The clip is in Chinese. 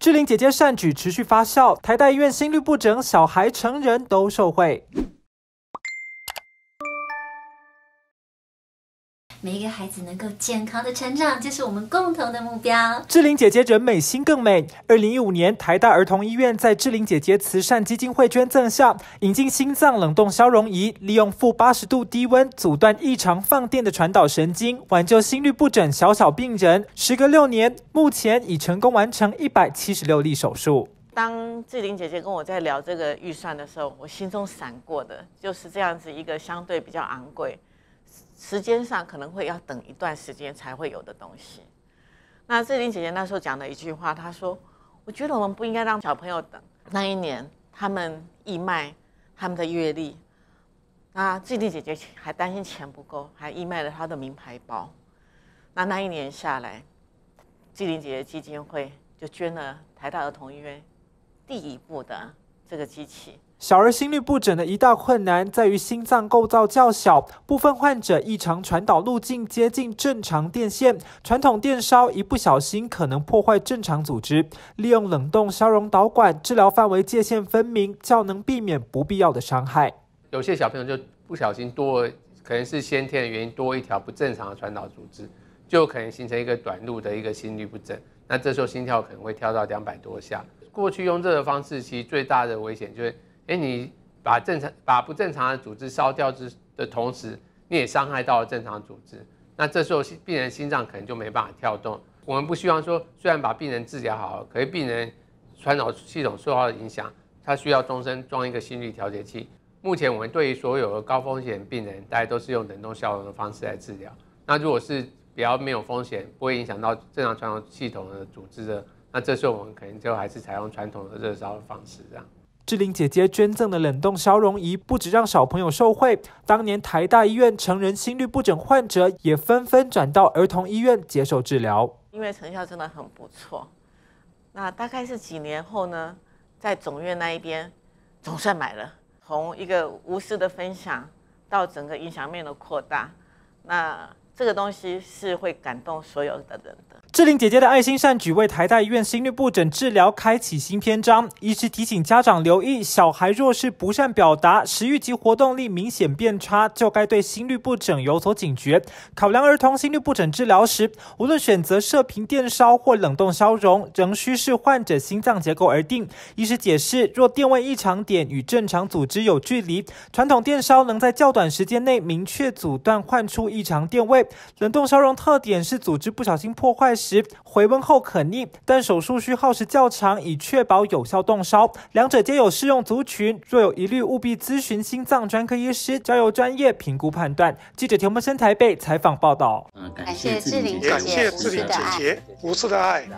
志玲姐姐善举持续发酵，台大医院心律不整，小孩成人都受惠。每个孩子能够健康的成长，就是我们共同的目标。志玲姐姐人美心更美。二零一五年，台大儿童医院在志玲姐姐慈善基金会捐赠下，引进心脏冷冻消融仪，利用负八十度低温阻断异常放电的传导神经，挽救心律不整小小病人。时隔六年，目前已成功完成一百七十六例手术。当志玲姐姐跟我在聊这个预算的时候，我心中闪过的就是这样子一个相对比较昂贵。时间上可能会要等一段时间才会有的东西。那志玲姐姐那时候讲了一句话，她说：“我觉得我们不应该让小朋友等。”那一年他们义卖他们的阅历，啊，志玲姐姐还担心钱不够，还义卖了她的名牌包。那那一年下来，志玲姐姐基金会就捐了台大儿童医院第一步的这个机器。小儿心律不整的一大困难在于心脏构造较小，部分患者异常传导路径接近正常电线，传统电烧一不小心可能破坏正常组织。利用冷冻消融导管治疗范围界限分明，较能避免不必要的伤害。有些小朋友就不小心多，可能是先天的原因多一条不正常的传导组织，就可能形成一个短路的一个心律不整。那这时候心跳可能会跳到两百多下。过去用这个方式，其实最大的危险就是。哎，你把正常、把不正常的组织烧掉之的同时，你也伤害到了正常组织。那这时候病人心脏可能就没办法跳动。我们不希望说，虽然把病人治疗好了，可是病人传导系统受到影响，他需要终身装一个心率调节器。目前我们对于所有的高风险病人，大家都是用冷冻消融的方式来治疗。那如果是比较没有风险，不会影响到正常传导系统的组织的，那这时候我们可能就还是采用传统的热烧的方式这样。志玲姐姐捐赠的冷冻消融仪，不止让小朋友受惠，当年台大医院成人心律不整患者也纷纷转到儿童医院接受治疗，因为成效真的很不错。那大概是几年后呢，在总院那一边，总算买了。从一个无私的分享到整个影响面的扩大，那这个东西是会感动所有的人的。志玲姐姐的爱心善举为台大医院心律不整治疗开启新篇章。医师提醒家长留意，小孩若是不善表达、食欲及活动力明显变差，就该对心律不整有所警觉。考量儿童心律不整治疗时，无论选择射频电烧或冷冻消融，仍需视患者心脏结构而定。医师解释，若电位异常点与正常组织有距离，传统电烧能在较短时间内明确阻断患处异常电位；冷冻消融特点是组织不小心破坏时。回温后可逆，但手术需耗时较长，以确保有效冻烧。两者皆有适用族群，若有疑虑务必咨询心脏专科医师，交由专业评估判断。记者田木生台北采访报道。嗯，感谢志玲姐姐无私的爱。